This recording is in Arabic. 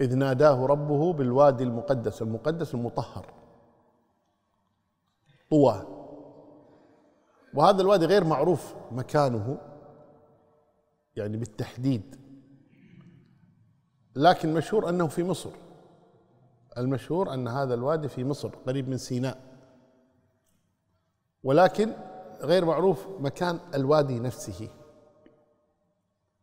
إذ ناداه ربه بالوادي المقدس المقدس المطهر طوى وهذا الوادي غير معروف مكانه يعني بالتحديد لكن مشهور أنه في مصر المشهور أن هذا الوادي في مصر قريب من سيناء ولكن غير معروف مكان الوادي نفسه